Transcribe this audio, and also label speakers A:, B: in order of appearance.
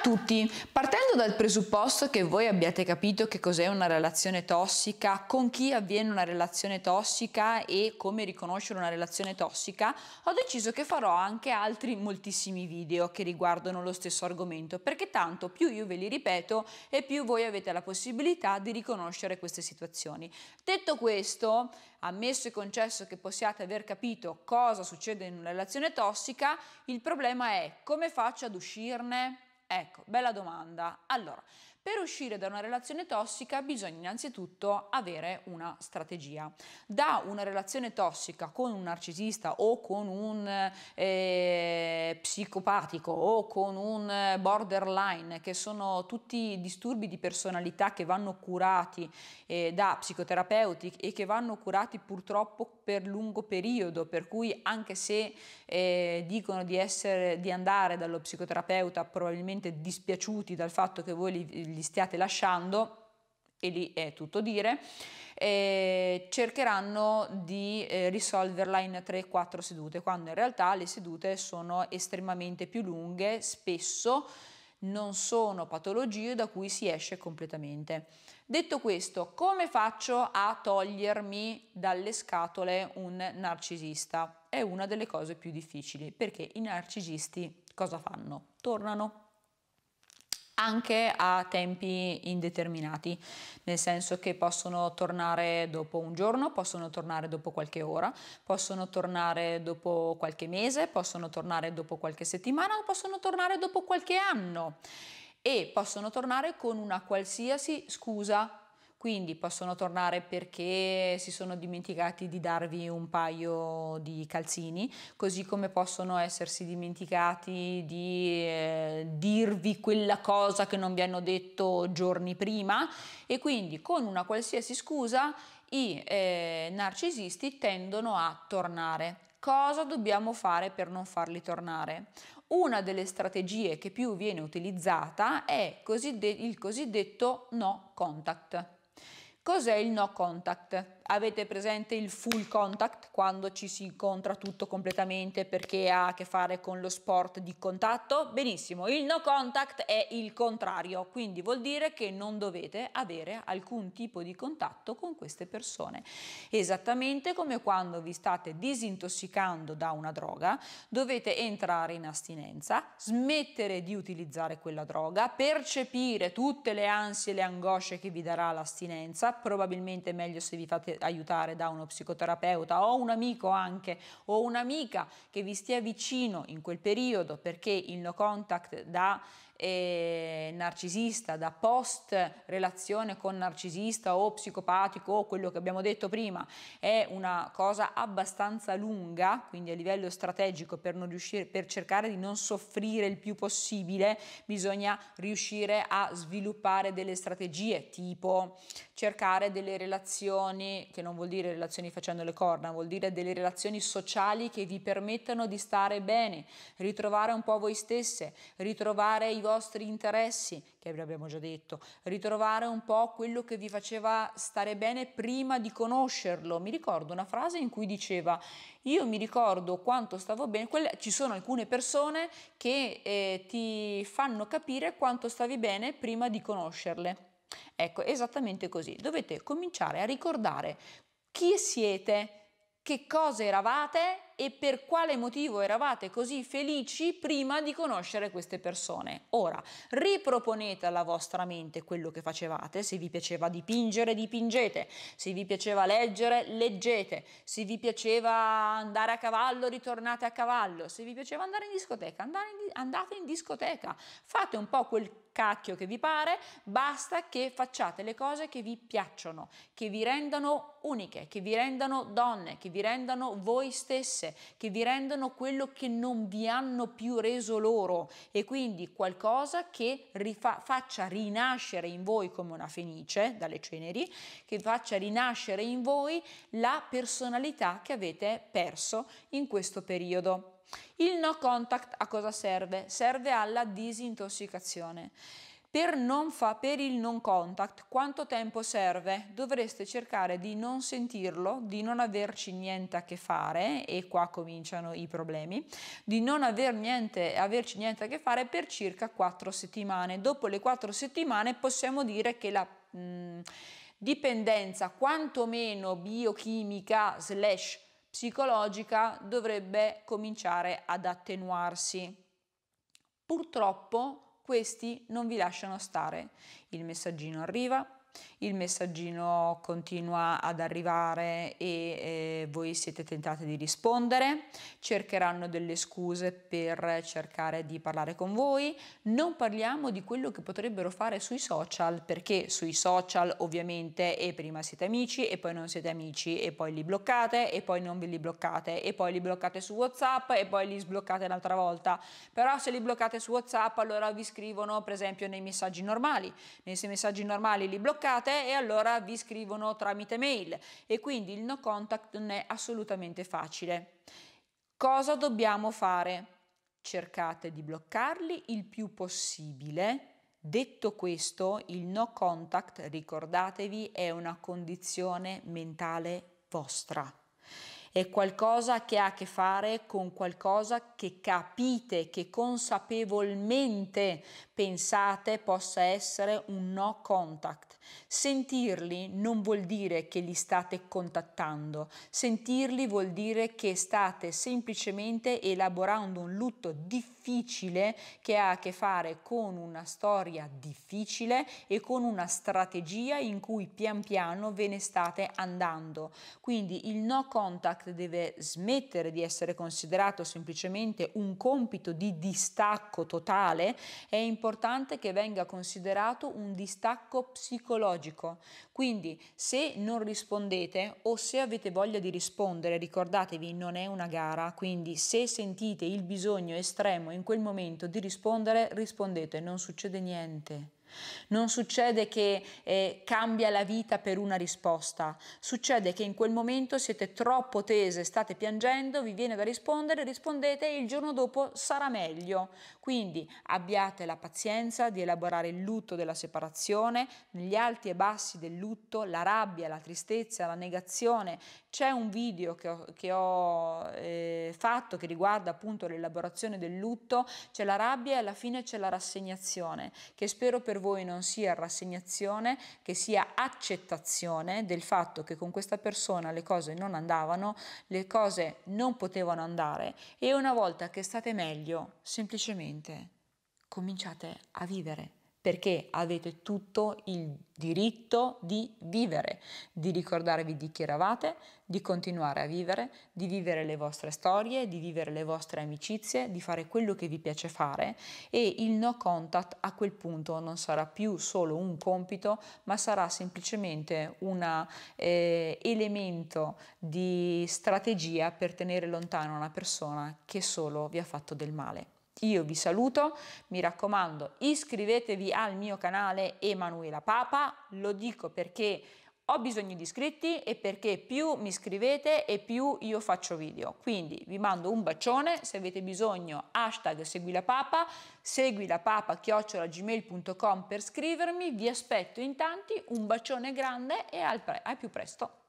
A: a tutti, partendo dal presupposto che voi abbiate capito che cos'è una relazione tossica, con chi avviene una relazione tossica e come riconoscere una relazione tossica, ho deciso che farò anche altri moltissimi video che riguardano lo stesso argomento, perché tanto più io ve li ripeto e più voi avete la possibilità di riconoscere queste situazioni. Detto questo, ammesso e concesso che possiate aver capito cosa succede in una relazione tossica, il problema è come faccio ad uscirne? Ecco, bella domanda. Allora, per uscire da una relazione tossica bisogna innanzitutto avere una strategia. Da una relazione tossica con un narcisista o con un eh, psicopatico o con un borderline, che sono tutti disturbi di personalità che vanno curati eh, da psicoterapeuti e che vanno curati purtroppo per lungo periodo, per cui anche se eh, dicono di, essere, di andare dallo psicoterapeuta probabilmente dispiaciuti dal fatto che voi li li stiate lasciando, e lì è tutto dire, eh, cercheranno di eh, risolverla in 3-4 sedute, quando in realtà le sedute sono estremamente più lunghe, spesso non sono patologie da cui si esce completamente. Detto questo, come faccio a togliermi dalle scatole un narcisista? È una delle cose più difficili, perché i narcisisti cosa fanno? Tornano anche a tempi indeterminati, nel senso che possono tornare dopo un giorno, possono tornare dopo qualche ora, possono tornare dopo qualche mese, possono tornare dopo qualche settimana, possono tornare dopo qualche anno e possono tornare con una qualsiasi scusa quindi possono tornare perché si sono dimenticati di darvi un paio di calzini, così come possono essersi dimenticati di eh, dirvi quella cosa che non vi hanno detto giorni prima e quindi con una qualsiasi scusa i eh, narcisisti tendono a tornare. Cosa dobbiamo fare per non farli tornare? Una delle strategie che più viene utilizzata è coside il cosiddetto no contact. Cos'è il no contact? Avete presente il full contact quando ci si incontra tutto completamente perché ha a che fare con lo sport di contatto? Benissimo, il no contact è il contrario, quindi vuol dire che non dovete avere alcun tipo di contatto con queste persone. Esattamente come quando vi state disintossicando da una droga, dovete entrare in astinenza, smettere di utilizzare quella droga, percepire tutte le ansie e le angosce che vi darà l'astinenza, probabilmente meglio se vi fate aiutare da uno psicoterapeuta o un amico anche o un'amica che vi stia vicino in quel periodo perché il no contact da eh, narcisista, da post relazione con narcisista o psicopatico o quello che abbiamo detto prima, è una cosa abbastanza lunga, quindi a livello strategico per, non riuscire, per cercare di non soffrire il più possibile, bisogna riuscire a sviluppare delle strategie, tipo cercare delle relazioni, che non vuol dire relazioni facendo le corna, vuol dire delle relazioni sociali che vi permettano di stare bene, ritrovare un po' voi stesse, ritrovare i vostri vostri interessi, che vi abbiamo già detto, ritrovare un po' quello che vi faceva stare bene prima di conoscerlo. Mi ricordo una frase in cui diceva, io mi ricordo quanto stavo bene, Quelle, ci sono alcune persone che eh, ti fanno capire quanto stavi bene prima di conoscerle. Ecco, esattamente così. Dovete cominciare a ricordare chi siete, che cosa eravate e per quale motivo eravate così felici prima di conoscere queste persone. Ora, riproponete alla vostra mente quello che facevate, se vi piaceva dipingere, dipingete, se vi piaceva leggere, leggete, se vi piaceva andare a cavallo, ritornate a cavallo, se vi piaceva andare in discoteca, andate in discoteca, fate un po' quel cacchio che vi pare, basta che facciate le cose che vi piacciono, che vi rendano uniche, che vi rendano donne, che vi rendano voi stesse che vi rendono quello che non vi hanno più reso loro e quindi qualcosa che rifa- faccia rinascere in voi come una fenice dalle ceneri, che faccia rinascere in voi la personalità che avete perso in questo periodo. Il no contact a cosa serve? Serve alla disintossicazione. Per, fa, per, il non contact quanto tempo serve? Dovreste cercare di non sentirlo, di non averci niente a che fare e qua cominciano i problemi, di non aver niente, averci niente a che fare per circa quattro settimane. Dopo le quattro settimane possiamo dire che la... Mh, mm, dipendenza quantomeno biochimica slash psicologica dovrebbe cominciare ad attenuarsi. Purtroppo questi non vi lasciano stare. Il messaggino arriva, il messaggino continua ad arrivare e eh, voi siete tentati di rispondere, cercheranno delle scuse per cercare di parlare con voi, non parliamo di quello che potrebbero fare sui social, perché sui social ovviamente e prima siete amici e poi non siete amici e poi li bloccate e poi non ve li bloccate e poi li bloccate su WhatsApp e poi li sbloccate un'altra volta, però se li bloccate su WhatsApp allora vi scrivono per esempio nei messaggi normali, nei messaggi normali li bloccate bloccate e allora vi scrivono tramite mail e quindi il no contact non è assolutamente facile. Cosa dobbiamo fare? Cercate di bloccarli il più possibile. Detto questo, il no contact, ricordatevi, è una condizione mentale vostra è qualcosa che ha a che fare con qualcosa che capite, che consapevolmente pensate possa essere un no contact. Sentirli non vuol dire che li state contattando, sentirli vuol dire che state semplicemente elaborando un lutto difficile che ha a che fare con una storia difficile e con una strategia in cui pian piano ve ne state andando. Quindi il no contact deve smettere di essere considerato semplicemente un compito di distacco totale, è importante che venga considerato un distacco psicologico psicologico. Quindi se non rispondete o se avete voglia di rispondere, ricordatevi, non è una gara, quindi se sentite il bisogno estremo in quel momento di rispondere, rispondete, non succede niente. Non succede che eh, cambia la vita per una risposta, succede che in quel momento siete troppo tese, state piangendo, vi viene da rispondere, rispondete e il giorno dopo sarà meglio. Quindi abbiate la pazienza di elaborare il lutto della separazione, gli alti e bassi del lutto, la rabbia, la tristezza, la negazione. C'è un video che ho, che ho eh, fatto che riguarda appunto l'elaborazione del lutto, c'è la rabbia e alla fine c'è la rassegnazione, che spero per voi non sia rassegnazione, che sia accettazione del fatto che con questa persona le cose non andavano, le cose non potevano andare e una volta che state meglio, semplicemente cominciate a vivere perché avete tutto il diritto di vivere, di ricordarvi di chi eravate, di continuare a vivere, di vivere le vostre storie, di vivere le vostre amicizie, di fare quello che vi piace fare e il no contact a quel punto non sarà più solo un compito, ma sarà semplicemente un eh, elemento di strategia per tenere lontana una persona che solo vi ha fatto del male. Io vi saluto, mi raccomando iscrivetevi al mio canale Emanuela Papa, lo dico perché ho bisogno di iscritti e perché più mi iscrivete e più io faccio video. Quindi vi mando un bacione, se avete bisogno hashtag segui la papa, segui la papa chiocciolagmail.com per scrivermi, vi aspetto in tanti, un bacione grande e al, pre- al più presto.